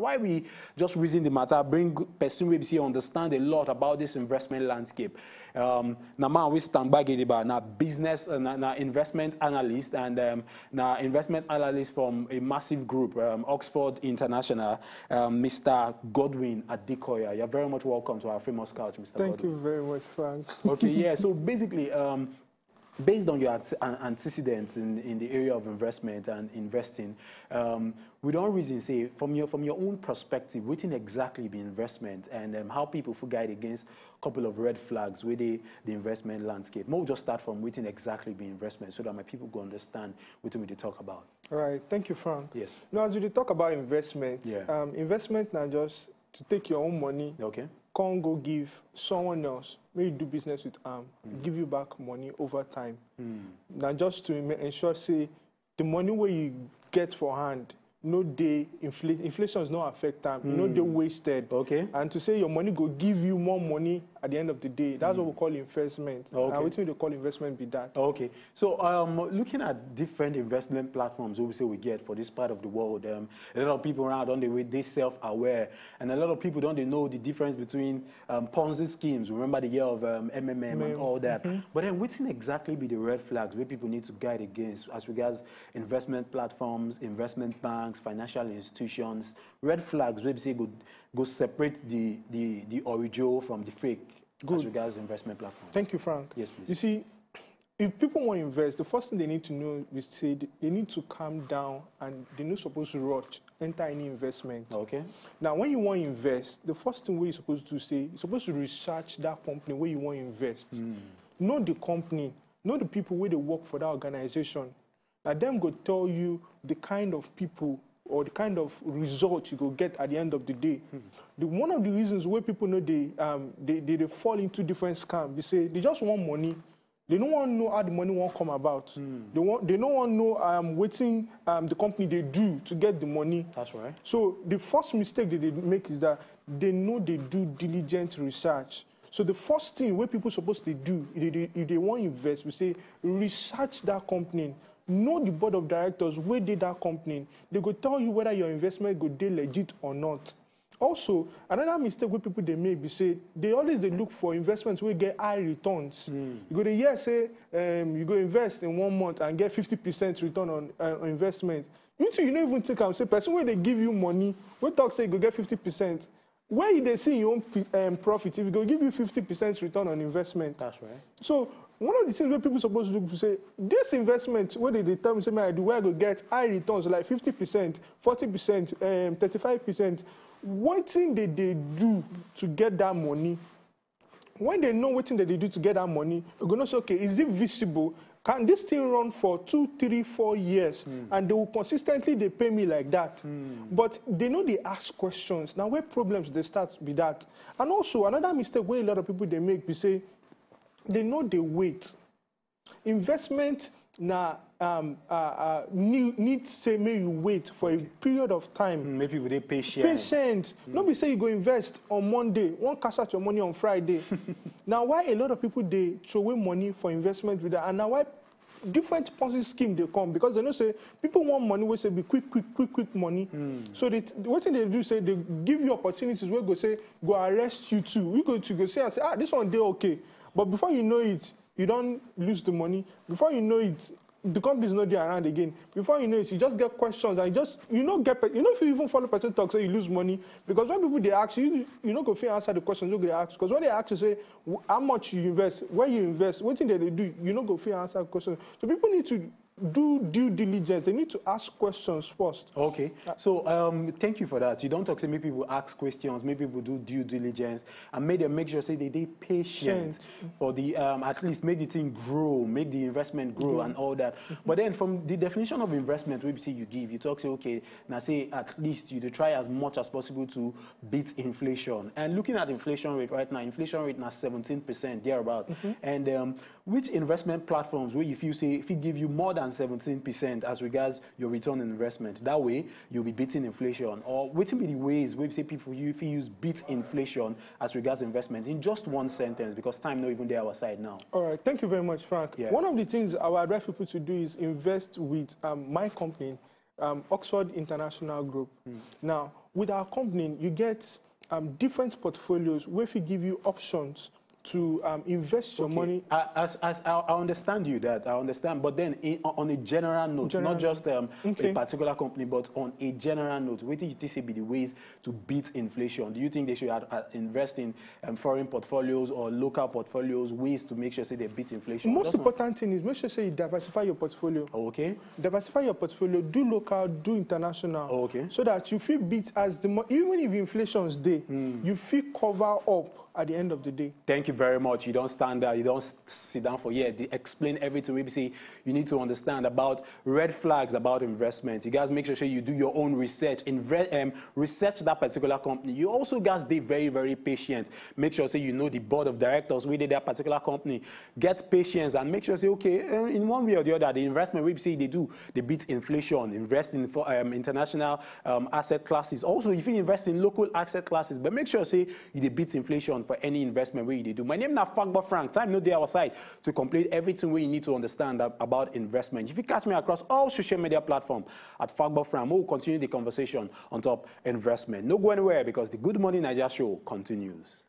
Why we just reason the matter, bring person we see understand a lot about this investment landscape. Um, man we stand by Gidiba, Now, business, uh, investment analyst and um, investment analyst from a massive group, um, Oxford International, um, Mr. Godwin Adikoya. You're very much welcome to our famous couch, Mr. Thank Godwin. you very much, Frank. Okay, yeah, so basically, um, based on your antecedents in, in the area of investment and investing, um, we don't reason say from your from your own perspective, within exactly the investment and um, how people guide against a couple of red flags with the, the investment landscape. More we just start from within exactly the investment so that my people go understand what we talk about. All right, thank you, Frank. Yes. Now, as we talk about investment, yeah. um, investment now just to take your own money. Okay can't go give someone else, maybe do business with am, mm. give you back money over time. Mm. Now, just to ensure, say, the money where you get for hand no dey inflation is not affect time. no day hmm. wasted okay and to say your money go give you more money at the end of the day that's what we call investment okay and wetin we call investment be that. okay so um, looking at different investment platforms obviously we say we get for this part of the world um, a lot of people don't they they self-aware and a lot of people don't they know the difference between um, ponzi schemes remember the year of um, mmm mm. and all that mm -hmm. but then wetin exactly be the red flags where people need to guide against as regards investment platforms investment banks banks, financial institutions, red flags Website be say go go separate the the the original from the fake Good. as regards investment platform. Thank you, Frank. Yes, please. You see, if people want to invest, the first thing they need to know is say they need to calm down and they're not supposed to rush enter any investment. Okay. Now, when you want to invest, the first thing we are supposed to say, you're supposed to research that company where you want to invest. Mm. Know the company, know the people where they work for that organization. Now, them go tell you the kind of people or the kind of results you go get at the end of the day. The, one of the reasons why people know they, um, they, they, they, fall into different scams, they say they just want money. They don't want to know how the money won't come about. Hmm. They, want, they don't want to know I um, waiting um, the company they do to get the money. That's right. So the first mistake that they make is that they know they do diligent research. So the first thing where people supposed to do, if they, if they want to invest, we say research that company know the board of directors Where did that company they go tell you whether your investment go dey legit or not also another mistake where people they make be say they always they look for investments where get high returns mm. you go to hear say um, you go invest in one month and get 50 percent return on uh, investment you too you no even take am say person where they give you money where talk say you go get 50 percent where you they see your own um, profit if e go give you 50% return on investment. That's right. So one of the things where people supposed to look say this investment what dey dey tell me say I do where I go get high returns like 50%, 40%, um, 35% What thing did they do to get that money when they know what thing that they do to get that money, we gonna say, okay, is it visible? can this thing run for two, three, four years? Mm. And they will consistently they pay me like that. Mm. But they know they ask questions. Now where problems they start with that. And also another mistake where a lot of people they make, we say they know they wait. Investment now um, uh, uh, need, to say maybe you wait for okay. a period of time. Mm, maybe with a patient. Patient. Mm. Nobody say you go invest on Monday, one cash out your money on Friday. now why a lot of people they throw away money for investment with that, and now why different Ponzi scheme they come because they know say people want money we say be quick, quick, quick, quick money. Mm. So they what thing they do say they give you opportunities where go say go arrest you too. We go to go say I say ah this one they okay, but before you know it you don't lose the money. Before you know it, the company is not there around again. Before you know it, you just get questions and you just you know get you know if you even follow person talk, say you lose money because when people they ask you, you know go fit answer the questions you go ask because when they ask you say how much you invest, where you invest, what thing that they do, you know go fit answer questions. So people need to do due diligence. They need to ask questions first. Okay. Uh, so um, thank you for that. You don't talk to me. People ask questions. Maybe people do due diligence and make them make sure say they they patient for the um, at least make the thing grow, make the investment grow mm -hmm. and all that. Mm-hmm. But then from the definition of investment, we say you give. You talk say okay. Now say at least you try as much as possible to beat inflation. And looking at inflation rate right now, inflation rate now seventeen percent thereabout. Mm -hmm. And um, which investment platforms where if you say if it give you more than 17% as regards your return on investment, that way you'll be beating inflation? Or what be the ways where you say people if you use beat inflation as regards investment in just one sentence because time not even there our side now. All right, thank you very much, Frank. Yeah. One of the things I would advise people to do is invest with um, my company, um, Oxford International Group. Mm. Now, with our company, you get um, different portfolios where we give you options to um, invest your okay. money. I, as, as, I, understand you that, I understand. But then in, on a general note, general not just um, okay. a particular company, but on a general note, what do you think be the ways to beat inflation? Do you think they should uh, uh, invest in um, foreign portfolios or local portfolios, ways to make sure say they beat inflation? Most important thing is make sure say you diversify your portfolio. Oh, okay. Diversify your portfolio, do local, do international. Oh, okay. So that you feel beat as the, even if inflation is mm. you feel cover up at the end of the day. Thank you very much. You don't stand there, you don't sit down for yeah. Explain everything to ABC. You need to understand about red flags about investment. You guys make sure you do your own research. Inve- um, research that particular company. You also guys be very, very patient. Make sure say you know the board of directors within that particular company. Get patience and make sure say, okay, uh, in one way or the other, the investment we see they do, they beat inflation, invest in for, um, international um, asset classes. Also, if you invest in local asset classes, but make sure say you beat inflation for any investment where you do. My name is Fagba Frank. Time no day our side to complete everything we need to understand about investment. If you catch me across all social media platforms at Fagba Frank, we'll continue the conversation on top investment. No go anywhere because the Good Morning Nigeria show continues.